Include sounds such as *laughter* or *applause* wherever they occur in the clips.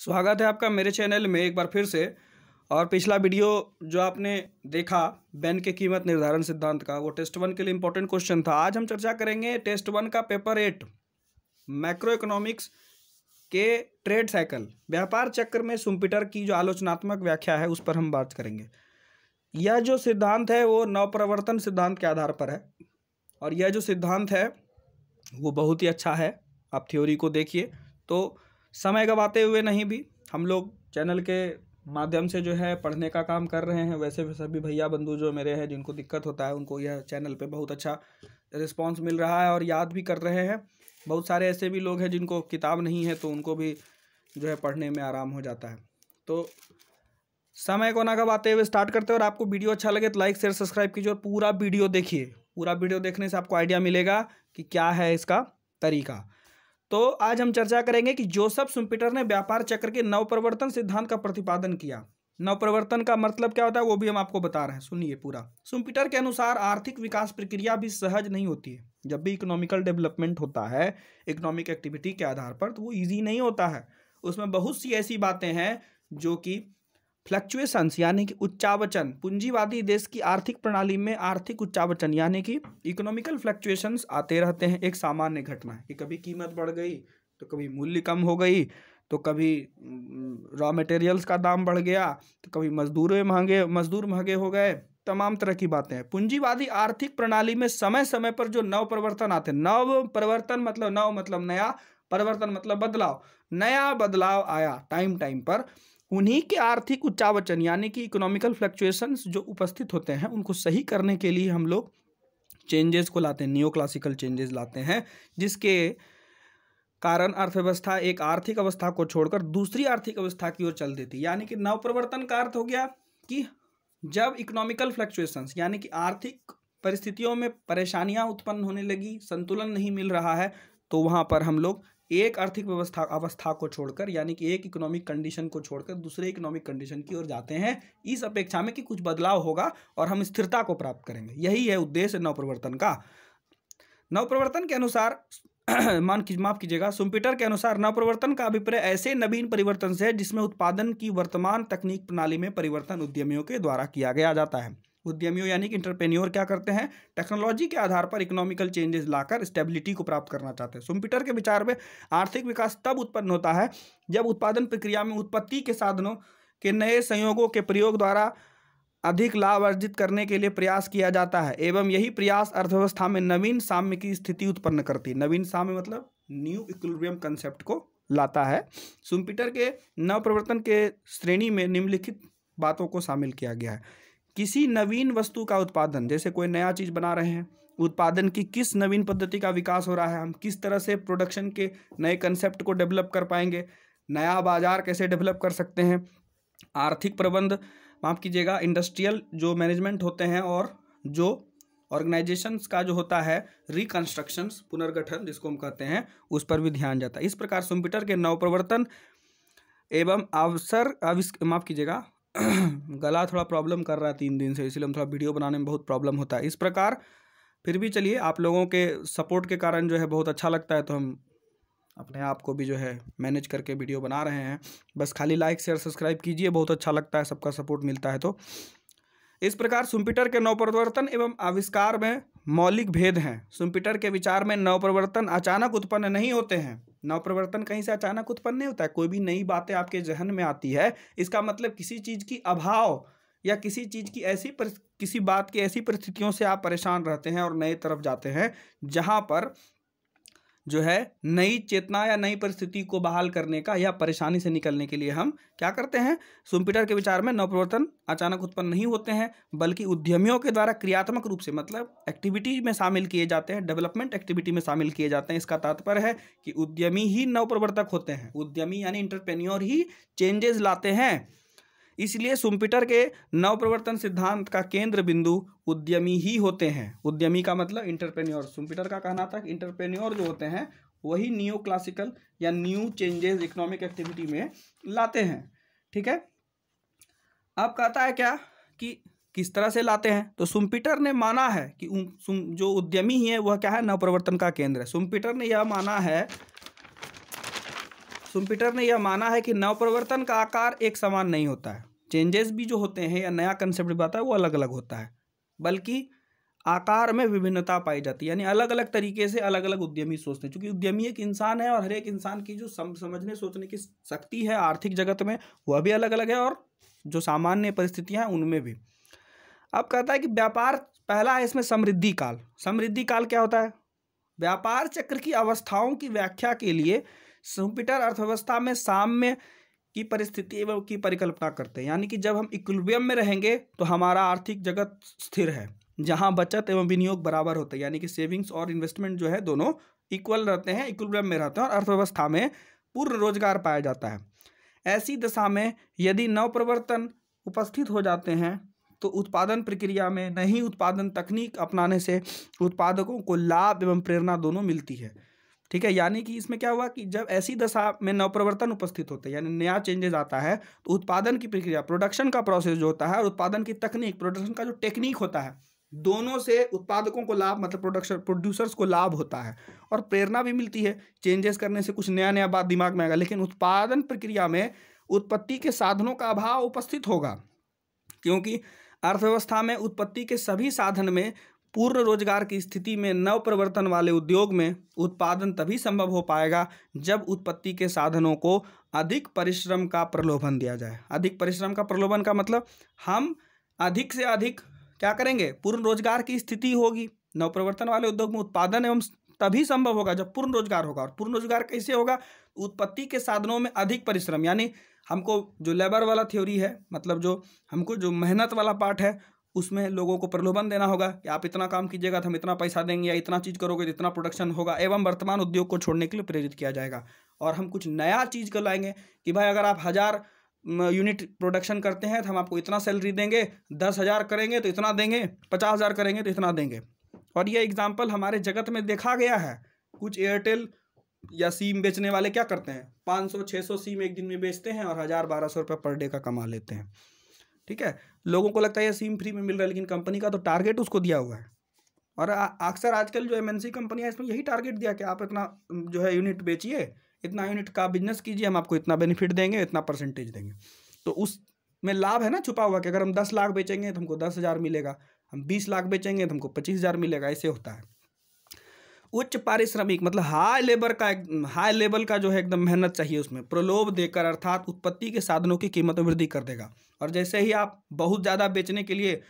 स्वागत है आपका मेरे चैनल में एक बार फिर से और पिछला वीडियो जो आपने देखा बैन के कीमत निर्धारण सिद्धांत का वो टेस्ट वन के लिए इम्पोर्टेंट क्वेश्चन था आज हम चर्चा करेंगे टेस्ट वन का पेपर एट मैक्रो इकोनॉमिक्स के ट्रेड साइकिल व्यापार चक्र में सुम्पिटर की जो आलोचनात्मक व्याख्या है उस पर हम बात करेंगे यह जो सिद्धांत है वो नवप्रवर्तन सिद्धांत के आधार पर है और यह जो सिद्धांत है वो बहुत ही अच्छा है आप थ्योरी को देखिए तो समय गवाते हुए नहीं भी हम लोग चैनल के माध्यम से जो है पढ़ने का काम कर रहे हैं वैसे भी सभी भैया बंधु जो मेरे हैं जिनको दिक्कत होता है उनको यह चैनल पे बहुत अच्छा रिस्पांस मिल रहा है और याद भी कर रहे हैं बहुत सारे ऐसे भी लोग हैं जिनको किताब नहीं है तो उनको भी जो है पढ़ने में आराम हो जाता है तो समय को ना आते हुए स्टार्ट करते हैं और आपको वीडियो अच्छा लगे तो लाइक शेयर सब्सक्राइब कीजिए और पूरा वीडियो देखिए पूरा वीडियो देखने से आपको आइडिया मिलेगा कि क्या है इसका तरीका तो आज हम चर्चा करेंगे कि जोसफ सुम्पिटर ने व्यापार चक्र के नवप्रवर्तन सिद्धांत का प्रतिपादन किया नवप्रवर्तन का मतलब क्या होता है वो भी हम आपको बता रहे हैं सुनिए पूरा सुम्पिटर के अनुसार आर्थिक विकास प्रक्रिया भी सहज नहीं होती है जब भी इकोनॉमिकल डेवलपमेंट होता है इकोनॉमिक एक्टिविटी के आधार पर तो वो ईजी नहीं होता है उसमें बहुत सी ऐसी बातें हैं जो कि फ्लक्चुएशंस यानी कि उच्चावचन पूंजीवादी देश की आर्थिक प्रणाली में आर्थिक उच्चावचन यानी कि इकोनॉमिकल फ्लक्चुएशंस आते रहते हैं एक सामान्य घटना है कि कभी कीमत बढ़ गई तो कभी मूल्य कम हो गई तो कभी रॉ मटेरियल्स का दाम बढ़ गया तो कभी मजदूर महंगे मजदूर महंगे हो गए तमाम तरह की बातें हैं पूंजीवादी आर्थिक प्रणाली में समय समय पर जो नव परिवर्तन आते हैं नव परिवर्तन मतलब नव मतलब नया परिवर्तन मतलब बदलाव नया बदलाव आया टाइम टाइम पर उन्हीं के आर्थिक उच्चावचन यानी कि इकोनॉमिकल फ्लक्चुएशंस जो उपस्थित होते हैं उनको सही करने के लिए हम लोग चेंजेस को लाते हैं न्यो क्लासिकल चेंजेस लाते हैं जिसके कारण अर्थव्यवस्था एक आर्थिक अवस्था को छोड़कर दूसरी आर्थिक अवस्था की ओर चल देती यानी कि नवप्रवर्तन का अर्थ हो गया कि जब इकोनॉमिकल फ्लक्चुएशंस यानी कि आर्थिक परिस्थितियों में परेशानियां उत्पन्न होने लगी संतुलन नहीं मिल रहा है तो वहाँ पर हम लोग एक आर्थिक व्यवस्था अवस्था को छोड़कर यानी कि एक इकोनॉमिक कंडीशन को छोड़कर दूसरे इकोनॉमिक कंडीशन की ओर जाते हैं इस अपेक्षा में कि कुछ बदलाव होगा और हम स्थिरता को प्राप्त करेंगे यही है उद्देश्य नवप्रवर्तन का नवप्रवर्तन के अनुसार *clears throat* मान की माफ कीजिएगा सुम्पीटर के अनुसार नवप्रवर्तन का अभिप्राय ऐसे नवीन परिवर्तन से है जिसमें उत्पादन की वर्तमान तकनीक प्रणाली में परिवर्तन उद्यमियों के द्वारा किया गया जाता है उद्यमियों यानी कि इंटरप्रेन्योर क्या करते हैं टेक्नोलॉजी के आधार पर इकोनॉमिकल चेंजेस लाकर स्टेबिलिटी को प्राप्त करना चाहते हैं सुम्पिटर के विचार में आर्थिक विकास तब उत्पन्न होता है जब उत्पादन प्रक्रिया में उत्पत्ति के साधनों के नए संयोगों के प्रयोग द्वारा अधिक लाभ अर्जित करने के लिए प्रयास किया जाता है एवं यही प्रयास अर्थव्यवस्था में नवीन साम्य की स्थिति उत्पन्न करती है नवीन साम्य मतलब न्यू इक्विलिब्रियम कंसेप्ट को लाता है सुम्पिटर के नवप्रवर्तन के श्रेणी में निम्नलिखित बातों को शामिल किया गया है किसी नवीन वस्तु का उत्पादन जैसे कोई नया चीज़ बना रहे हैं उत्पादन की किस नवीन पद्धति का विकास हो रहा है हम किस तरह से प्रोडक्शन के नए कंसेप्ट को डेवलप कर पाएंगे नया बाजार कैसे डेवलप कर सकते हैं आर्थिक प्रबंध माफ़ कीजिएगा इंडस्ट्रियल जो मैनेजमेंट होते हैं और जो ऑर्गेनाइजेशंस का जो होता है रिकन्स्ट्रक्शंस पुनर्गठन जिसको हम कहते हैं उस पर भी ध्यान जाता है इस प्रकार सुम्पिटर के नवप्रवर्तन एवं अवसर आविष्क माफ़ कीजिएगा *clears throat* गला थोड़ा प्रॉब्लम कर रहा है तीन दिन से इसलिए हम थोड़ा वीडियो बनाने में बहुत प्रॉब्लम होता है इस प्रकार फिर भी चलिए आप लोगों के सपोर्ट के कारण जो है बहुत अच्छा लगता है तो हम अपने आप को भी जो है मैनेज करके वीडियो बना रहे हैं बस खाली लाइक शेयर सब्सक्राइब कीजिए बहुत अच्छा लगता है सबका सपोर्ट मिलता है तो इस प्रकार सुम्पिटर के नवप्रवर्तन एवं आविष्कार में मौलिक भेद हैं सुम्पिटर के विचार में नवप्रवर्तन अचानक उत्पन्न नहीं होते हैं नवप्रवर्तन कहीं से अचानक उत्पन्न नहीं होता है कोई भी नई बातें आपके जहन में आती है इसका मतलब किसी चीज़ की अभाव या किसी चीज़ की ऐसी पर, किसी बात की ऐसी परिस्थितियों से आप परेशान रहते हैं और नए तरफ जाते हैं जहाँ पर जो है नई चेतना या नई परिस्थिति को बहाल करने का या परेशानी से निकलने के लिए हम क्या करते हैं सुम्पिटर के विचार में नवप्रवर्तन अचानक उत्पन्न नहीं होते हैं बल्कि उद्यमियों के द्वारा क्रियात्मक रूप से मतलब एक्टिविटी में शामिल किए जाते हैं डेवलपमेंट एक्टिविटी में शामिल किए जाते हैं इसका तात्पर्य है कि उद्यमी ही नवप्रवर्तक होते हैं उद्यमी यानी इंटरप्रेन्योर ही चेंजेस लाते हैं इसलिए सुम्पिटर के नवप्रवर्तन सिद्धांत का केंद्र बिंदु उद्यमी ही होते हैं उद्यमी का मतलब इंटरप्रेन्योर सुम्पिटर का कहना था कि इंटरप्रेन्योर जो होते हैं वही न्यू क्लासिकल या न्यू चेंजेस इकोनॉमिक एक्टिविटी में लाते हैं ठीक है अब कहता है क्या कि किस तरह से लाते हैं तो सुम्पिटर ने माना है कि जो उद्यमी ही है वह क्या है नवप्रवर्तन का केंद्र है सुम्पिटर ने यह माना है सुम्पिटर ने यह माना है कि नवप्रवर्तन का आकार एक समान नहीं होता है चेंजेस भी जो होते हैं या नया कंसेप्ट भी आता है वो अलग अलग होता है बल्कि आकार में विभिन्नता पाई जाती है यानी अलग अलग तरीके से अलग अलग उद्यमी सोचते हैं क्योंकि उद्यमी एक इंसान है और हर एक इंसान की जो सम, समझने सोचने की शक्ति है आर्थिक जगत में वह भी अलग अलग है और जो सामान्य परिस्थितियाँ हैं उनमें भी अब कहता है कि व्यापार पहला है इसमें समृद्धि काल समृद्धि काल क्या होता है व्यापार चक्र की अवस्थाओं की व्याख्या के लिए सुपिटर अर्थव्यवस्था में साम्य की परिस्थिति एवं की परिकल्पना करते हैं यानी कि जब हम इक्विलिब्रियम में रहेंगे तो हमारा आर्थिक जगत स्थिर है जहां बचत एवं विनियोग बराबर होते हैं यानी कि सेविंग्स और इन्वेस्टमेंट जो है दोनों इक्वल रहते हैं इक्वियम में रहते हैं और अर्थव्यवस्था में पूर्ण रोजगार पाया जाता है ऐसी दशा में यदि नवप्रवर्तन उपस्थित हो जाते हैं तो उत्पादन प्रक्रिया में नई उत्पादन तकनीक अपनाने से उत्पादकों को लाभ एवं प्रेरणा दोनों मिलती है ठीक है यानी कि इसमें क्या हुआ कि जब ऐसी दशा में नवप्रवर्तन उपस्थित होते हैं यानी नया चेंजेस आता है तो उत्पादन की प्रक्रिया प्रोडक्शन का प्रोसेस जो होता है और उत्पादन की तकनीक प्रोडक्शन का जो टेक्निक होता है दोनों से उत्पादकों को लाभ मतलब प्रोडक्शन प्रोड्यूसर्स को लाभ होता है और प्रेरणा भी मिलती है चेंजेस करने से कुछ नया नया बात दिमाग में आएगा लेकिन उत्पादन प्रक्रिया में उत्पत्ति के साधनों का अभाव उपस्थित होगा क्योंकि अर्थव्यवस्था में उत्पत्ति के सभी साधन में पूर्ण रोजगार की स्थिति में नव प्रवर्तन वाले उद्योग में उत्पादन तभी संभव हो पाएगा जब उत्पत्ति के साधनों को अधिक परिश्रम का प्रलोभन दिया जाए अधिक परिश्रम का प्रलोभन का मतलब हम अधिक से अधिक क्या करेंगे पूर्ण रोजगार की स्थिति होगी नवप्रवर्तन वाले उद्योग में उत्पादन एवं तभी संभव होगा जब पूर्ण रोजगार होगा और पूर्ण रोजगार कैसे होगा उत्पत्ति के साधनों में अधिक परिश्रम यानी हमको जो लेबर वाला थ्योरी है मतलब जो हमको जो मेहनत वाला पार्ट है उसमें लोगों को प्रलोभन देना होगा कि आप इतना काम कीजिएगा तो हम इतना पैसा देंगे या इतना चीज़ करोगे तो इतना प्रोडक्शन होगा एवं वर्तमान उद्योग को छोड़ने के लिए प्रेरित किया जाएगा और हम कुछ नया चीज़ कर लाएंगे कि भाई अगर आप हज़ार यूनिट प्रोडक्शन करते हैं तो हम आपको इतना सैलरी देंगे दस हज़ार करेंगे तो इतना देंगे पचास हज़ार करेंगे तो इतना देंगे और ये एग्ज़ाम्पल हमारे जगत में देखा गया है कुछ एयरटेल या सिम बेचने वाले क्या करते हैं पाँच सौ छः सौ सिम एक दिन में बेचते हैं और हज़ार बारह सौ रुपये पर डे का कमा लेते हैं ठीक है लोगों को लगता है ये सिम फ्री में मिल रहा है लेकिन कंपनी का तो टारगेट उसको दिया हुआ है और अक्सर आजकल जो एम एन सी कंपनियाँ है इसमें यही टारगेट दिया कि आप इतना जो है यूनिट बेचिए इतना यूनिट का बिजनेस कीजिए हम आपको इतना बेनिफिट देंगे इतना परसेंटेज देंगे तो उस में लाभ है ना छुपा हुआ कि अगर हम दस लाख बेचेंगे तो हमको दस हज़ार मिलेगा हम बीस लाख बेचेंगे तो हमको पच्चीस हज़ार मिलेगा ऐसे होता है उच्च पारिश्रमिक मतलब हाई लेबर का हाई लेवल का जो है एकदम मेहनत चाहिए उसमें प्रलोभ देकर अर्थात उत्पत्ति के साधनों की कीमत में वृद्धि कर देगा और जैसे ही आप बहुत ज़्यादा बेचने के लिए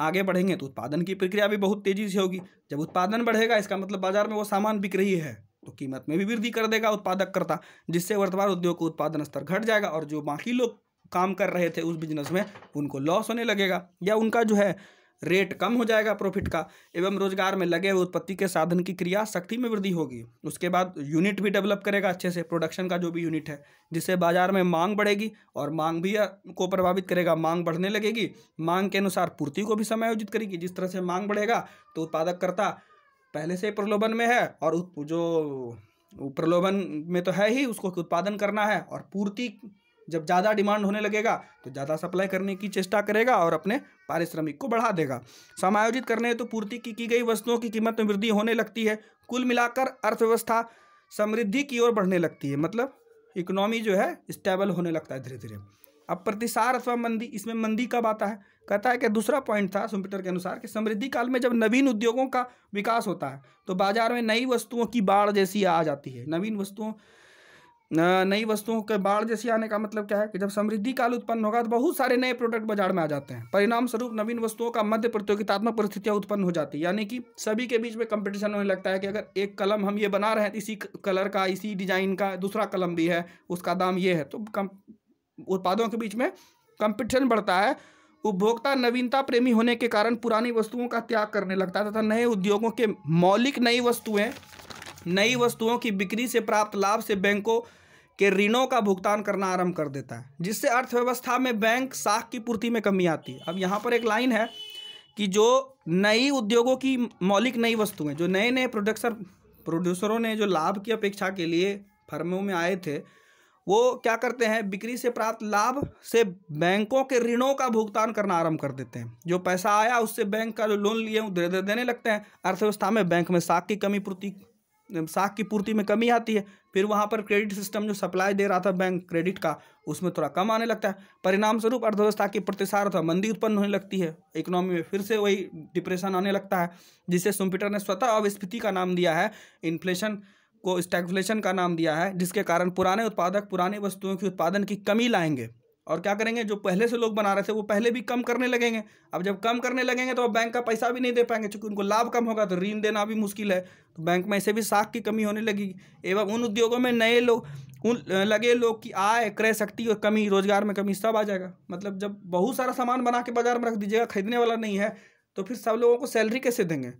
आगे बढ़ेंगे तो उत्पादन की प्रक्रिया भी बहुत तेज़ी से होगी जब उत्पादन बढ़ेगा इसका मतलब बाजार में वो सामान बिक रही है तो कीमत में भी वृद्धि कर देगा उत्पादकर्ता जिससे वर्तमान उद्योग का उत्पादन स्तर घट जाएगा और जो बाकी लोग काम कर रहे थे उस बिजनेस में उनको लॉस होने लगेगा या उनका जो है रेट कम हो जाएगा प्रॉफिट का एवं रोजगार में लगे हुए उत्पत्ति के साधन की क्रिया शक्ति में वृद्धि होगी उसके बाद यूनिट भी डेवलप करेगा अच्छे से प्रोडक्शन का जो भी यूनिट है जिससे बाजार में मांग बढ़ेगी और मांग भी को प्रभावित करेगा मांग बढ़ने लगेगी मांग के अनुसार पूर्ति को भी समायोजित करेगी जिस तरह से मांग बढ़ेगा तो उत्पादककर्ता पहले से प्रलोभन में है और जो प्रलोभन में तो है ही उसको उत्पादन करना है और पूर्ति जब ज़्यादा डिमांड होने लगेगा तो ज़्यादा सप्लाई करने की चेष्टा करेगा और अपने पारिश्रमिक को बढ़ा देगा समायोजित करने तो पूर्ति की की गई वस्तुओं की कीमत में वृद्धि होने लगती है कुल मिलाकर अर्थव्यवस्था समृद्धि की ओर बढ़ने लगती है मतलब इकोनॉमी जो है स्टेबल होने लगता है धीरे धीरे अब प्रतिसार अथवा मंदी इसमें मंदी कब आता है कहता है कि दूसरा पॉइंट था सुम्पिटर के अनुसार कि समृद्धि काल में जब नवीन उद्योगों का विकास होता है तो बाजार में नई वस्तुओं की बाढ़ जैसी आ जाती है नवीन वस्तुओं नई वस्तुओं के बाढ़ जैसी आने का मतलब क्या है कि जब समृद्धि काल उत्पन्न होगा तो बहुत सारे नए प्रोडक्ट बाजार में आ जाते हैं परिणाम स्वरूप नवीन वस्तुओं का मध्य प्रतियोगितात्मक परिस्थितियां उत्पन्न हो जाती है यानी कि सभी के बीच में कंपटीशन होने लगता है कि अगर एक कलम हम ये बना रहे हैं तो इसी कलर का इसी डिजाइन का दूसरा कलम भी है उसका दाम ये है तो कम उत्पादों के बीच में कंपटीशन बढ़ता है उपभोक्ता नवीनता प्रेमी होने के कारण पुरानी वस्तुओं का त्याग करने लगता है तथा नए उद्योगों के मौलिक नई वस्तुएं नई वस्तुओं की बिक्री से प्राप्त लाभ से बैंकों के ऋणों का भुगतान करना आरंभ कर देता है जिससे अर्थव्यवस्था में बैंक साख की पूर्ति में कमी आती है अब यहाँ पर एक लाइन है कि जो नई उद्योगों की मौलिक नई वस्तुएं जो नए नए प्रोडक्सर प्रोड्यूसरों ने जो लाभ की अपेक्षा के लिए फर्मों में आए थे वो क्या करते हैं बिक्री से प्राप्त लाभ से बैंकों के ऋणों का भुगतान करना आरंभ कर देते हैं जो पैसा आया उससे बैंक का जो लोन लिए धीरे देने लगते हैं अर्थव्यवस्था में बैंक में साख की कमी पूर्ति साख की पूर्ति में कमी आती है फिर वहाँ पर क्रेडिट सिस्टम जो सप्लाई दे रहा था बैंक क्रेडिट का उसमें थोड़ा कम आने लगता है परिणाम स्वरूप अर्थव्यवस्था की प्रतिसार अथवा मंदी उत्पन्न होने लगती है इकोनॉमी में फिर से वही डिप्रेशन आने लगता है जिसे सुम्पिटर ने स्वतः अविस्फीति का नाम दिया है इन्फ्लेशन को स्टैगफ्लेशन का नाम दिया है जिसके कारण पुराने उत्पादक पुराने वस्तुओं की उत्पादन की कमी लाएंगे और क्या करेंगे जो पहले से लोग बना रहे थे वो पहले भी कम करने लगेंगे अब जब कम करने लगेंगे तो अब बैंक का पैसा भी नहीं दे पाएंगे चूंकि उनको लाभ कम होगा तो ऋण देना भी मुश्किल है तो बैंक में ऐसे भी साख की कमी होने लगेगी एवं उन उद्योगों में नए लोग उन लगे लोग की आय क्रय शक्ति और कमी रोजगार में कमी सब आ जाएगा मतलब जब बहुत सारा सामान बना के बाजार में रख दीजिएगा खरीदने वाला नहीं है तो फिर सब लोगों को सैलरी कैसे देंगे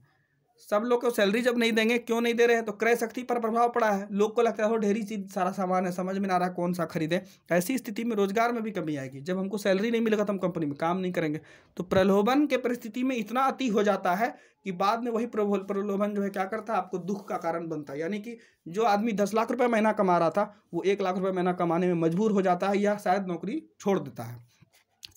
सब लोग को सैलरी जब नहीं देंगे क्यों नहीं दे रहे हैं तो क्रय शक्ति पर प्रभाव पड़ा है लोग को लगता है हो ढेरी चीज सारा सामान है समझ में ना रहा कौन सा खरीदे ऐसी स्थिति में रोजगार में भी कमी आएगी जब हमको सैलरी नहीं मिलेगा तो हम कंपनी में काम नहीं करेंगे तो प्रलोभन के परिस्थिति में इतना अति हो जाता है कि बाद में वही प्रलोभन जो है क्या करता है आपको दुख का कारण बनता है यानी कि जो आदमी दस लाख रुपये महीना कमा रहा था वो एक लाख रुपये महीना कमाने में मजबूर हो जाता है या शायद नौकरी छोड़ देता है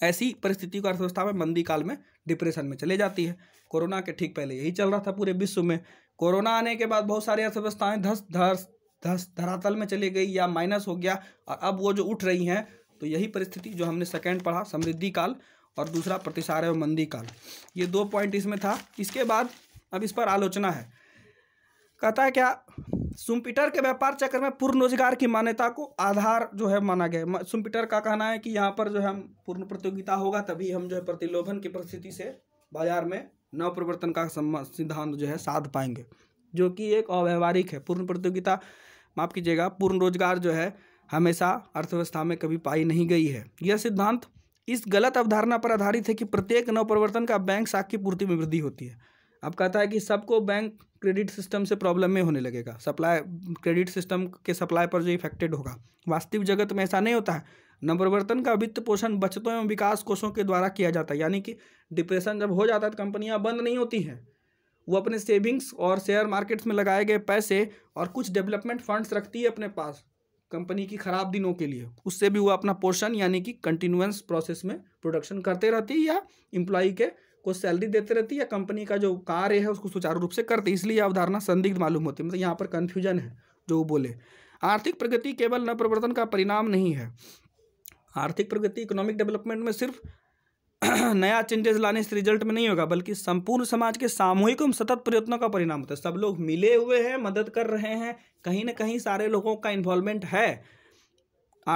ऐसी परिस्थिति को अर्थव्यवस्था में मंदी काल में डिप्रेशन में चले जाती है कोरोना के ठीक पहले यही चल रहा था पूरे विश्व में कोरोना आने के बाद बहुत सारी अर्थव्यवस्थाएं धस धस धस धरातल में चली गई या माइनस हो गया और अब वो जो उठ रही हैं तो यही परिस्थिति जो हमने सेकेंड पढ़ा समृद्धि काल और दूसरा प्रतिसार एवं मंदी काल ये दो पॉइंट इसमें था इसके बाद अब इस पर आलोचना है कहता है क्या सुम्पीटर के व्यापार चक्र में पूर्ण रोजगार की मान्यता को आधार जो है माना गया सुम्पिटर का कहना है कि यहाँ पर जो है हम पूर्ण प्रतियोगिता होगा तभी हम जो है प्रतिलोभन की परिस्थिति से बाजार में नव परिवर्तन का सिद्धांत जो है साध पाएंगे जो कि एक अव्यवहारिक है पूर्ण प्रतियोगिता माफ कीजिएगा पूर्ण रोजगार जो है हमेशा अर्थव्यवस्था में कभी पाई नहीं गई है यह सिद्धांत इस गलत अवधारणा पर आधारित है कि प्रत्येक नव परिवर्तन का बैंक साख की पूर्ति में वृद्धि होती है अब कहता है कि सबको बैंक क्रेडिट सिस्टम से प्रॉब्लम में होने लगेगा सप्लाई क्रेडिट सिस्टम के सप्लाई पर जो इफेक्टेड होगा वास्तविक जगत में ऐसा नहीं होता है नवप्रवर्तन का वित्त पोषण बचतों एवं विकास कोषों के द्वारा किया जाता है यानी कि डिप्रेशन जब हो जाता है तो कंपनियाँ बंद नहीं होती हैं वो अपने सेविंग्स और शेयर मार्केट्स में लगाए गए पैसे और कुछ डेवलपमेंट फंड्स रखती है अपने पास कंपनी की ख़राब दिनों के लिए उससे भी वो अपना पोर्शन यानी कि कंटिन्यूस प्रोसेस में प्रोडक्शन करते रहती है या इम्प्लॉई के को सैलरी देते रहती है या कंपनी का जो कार्य है उसको सुचारू रूप से करती इसलिए अवधारणा संदिग्ध मालूम होती है मतलब यहाँ पर कन्फ्यूजन है जो वो बोले आर्थिक प्रगति केवल न प्रवर्तन का परिणाम नहीं है आर्थिक प्रगति इकोनॉमिक डेवलपमेंट में सिर्फ *clears throat* नया चेंजेस लाने से रिजल्ट में नहीं होगा बल्कि संपूर्ण समाज के सामूहिक एवं सतत प्रयत्नों का परिणाम होता है सब लोग मिले हुए हैं मदद कर रहे हैं कहीं ना कहीं सारे लोगों का इन्वॉल्वमेंट है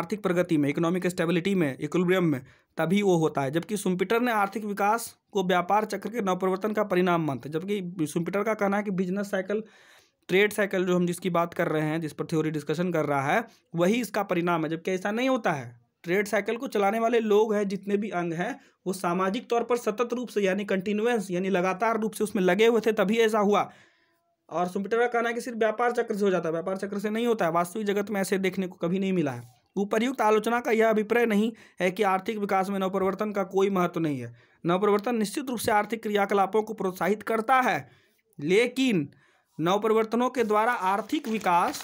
आर्थिक प्रगति में इकोनॉमिक स्टेबिलिटी में इक्विलिब्रियम में तभी वो होता है जबकि सुम्पिटर ने आर्थिक विकास को व्यापार चक्र के नवप्रवर्तन का परिणाम मानते हैं जबकि सुम्पिटर का कहना है कि बिजनेस साइकिल ट्रेड साइकिल जो हम जिसकी बात कर रहे हैं जिस पर थ्योरी डिस्कशन कर रहा है वही इसका परिणाम है जबकि ऐसा नहीं होता है ट्रेड साइकिल को चलाने वाले लोग हैं जितने भी अंग हैं वो सामाजिक तौर पर सतत रूप से यानी कंटिन्यूस यानी लगातार रूप से उसमें लगे हुए थे तभी ऐसा हुआ और सुम्पिटर का कहना है कि सिर्फ व्यापार चक्र से हो जाता है व्यापार चक्र से नहीं होता है वास्तविक जगत में ऐसे देखने को कभी नहीं मिला है उपर्युक्त आलोचना का यह अभिप्राय नहीं है कि आर्थिक विकास में नवप्रवर्तन का कोई महत्व नहीं है नवप्रवर्तन निश्चित रूप से आर्थिक क्रियाकलापों को प्रोत्साहित करता है लेकिन नवप्रवर्तनों के द्वारा आर्थिक विकास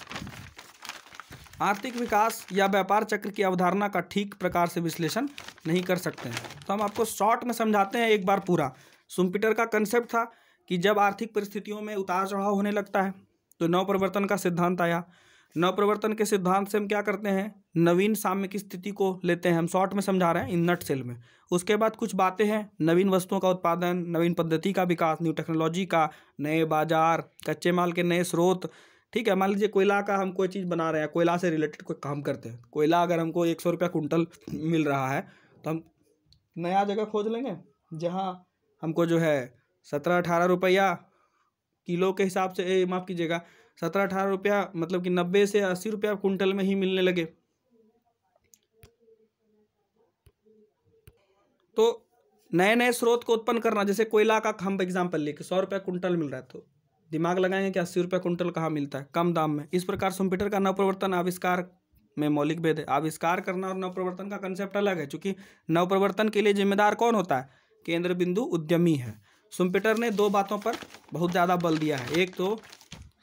आर्थिक विकास या व्यापार चक्र की अवधारणा का ठीक प्रकार से विश्लेषण नहीं कर सकते हैं तो हम आपको शॉर्ट में समझाते हैं एक बार पूरा सुम्पिटर का कंसेप्ट था कि जब आर्थिक परिस्थितियों में उतार चढ़ाव होने लगता है तो नवप्रवर्तन का सिद्धांत आया नवप्रवर्तन के सिद्धांत से हम क्या करते हैं नवीन साम्य की स्थिति को लेते हैं हम शॉर्ट में समझा रहे हैं इन नट सेल में उसके बाद कुछ बातें हैं नवीन वस्तुओं का उत्पादन नवीन पद्धति का विकास न्यू टेक्नोलॉजी का नए बाजार कच्चे माल के नए स्रोत ठीक है मान लीजिए कोयला का हम कोई चीज़ बना रहे हैं कोयला से रिलेटेड कोई काम करते हैं कोयला अगर हमको एक सौ रुपया कुंटल मिल रहा है तो हम नया जगह खोज लेंगे जहाँ हमको जो है सत्रह अठारह रुपया किलो के हिसाब से माफ़ कीजिएगा सत्रह अठारह रुपया मतलब कि नब्बे से अस्सी रुपया कुंटल में ही मिलने लगे तो नए नए स्रोत को उत्पन्न करना जैसे कोयला का हम एग्जाम्पल लेके सौ रुपया कुंटल मिल रहा है तो दिमाग लगाएंगे कि अस्सी रुपया कुंटल कहाँ मिलता है कम दाम में इस प्रकार कंप्यूटर का नवप्रवर्तन आविष्कार में मौलिक भेद है आविष्कार करना और नवप्रवर्तन का कंसेप्ट अलग है चूंकि नवप्रवर्तन के लिए जिम्मेदार कौन होता है केंद्र बिंदु उद्यमी है सुम्पिटर ने दो बातों पर बहुत ज़्यादा बल दिया है एक तो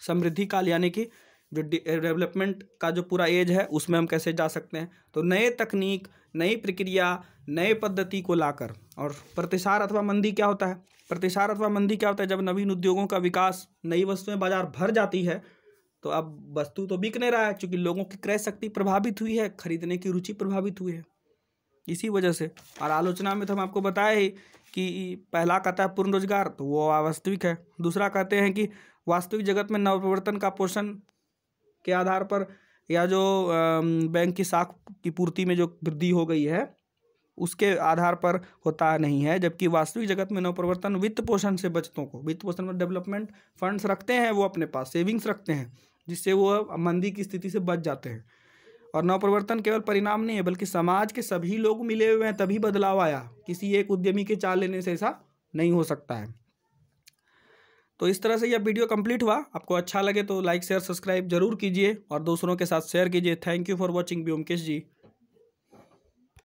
समृद्धि काल यानी कि जो डेवलपमेंट का जो पूरा एज है उसमें हम कैसे जा सकते हैं तो नए तकनीक नई प्रक्रिया नए पद्धति को लाकर और प्रतिसार अथवा मंदी क्या होता है प्रतिसार अथवा मंदी क्या होता है जब नवीन उद्योगों का विकास नई वस्तुएं बाजार भर जाती है तो अब वस्तु तो बिक नहीं रहा है क्योंकि लोगों की क्रय शक्ति प्रभावित हुई है खरीदने की रुचि प्रभावित हुई है इसी वजह से और आलोचना में तो हम आपको बताए ही कि पहला कहता है पूर्ण रोजगार तो वो वास्तविक है दूसरा कहते हैं कि वास्तविक जगत में नवप्रवर्तन का पोषण के आधार पर या जो बैंक की साख की पूर्ति में जो वृद्धि हो गई है उसके आधार पर होता नहीं है जबकि वास्तविक जगत में नवप्रवर्तन वित्त पोषण से बचतों को वित्त पोषण में डेवलपमेंट फंड्स रखते हैं वो अपने पास सेविंग्स रखते हैं जिससे वो मंदी की स्थिति से बच जाते हैं और नवप्रवर्तन केवल परिणाम नहीं है बल्कि समाज के सभी लोग मिले हुए हैं तभी बदलाव आया किसी एक उद्यमी के चाल लेने से ऐसा नहीं हो सकता है तो इस तरह से यह वीडियो कंप्लीट हुआ आपको अच्छा लगे तो लाइक शेयर सब्सक्राइब जरूर कीजिए और दूसरों के साथ शेयर कीजिए thank you for watching Byomkesh ji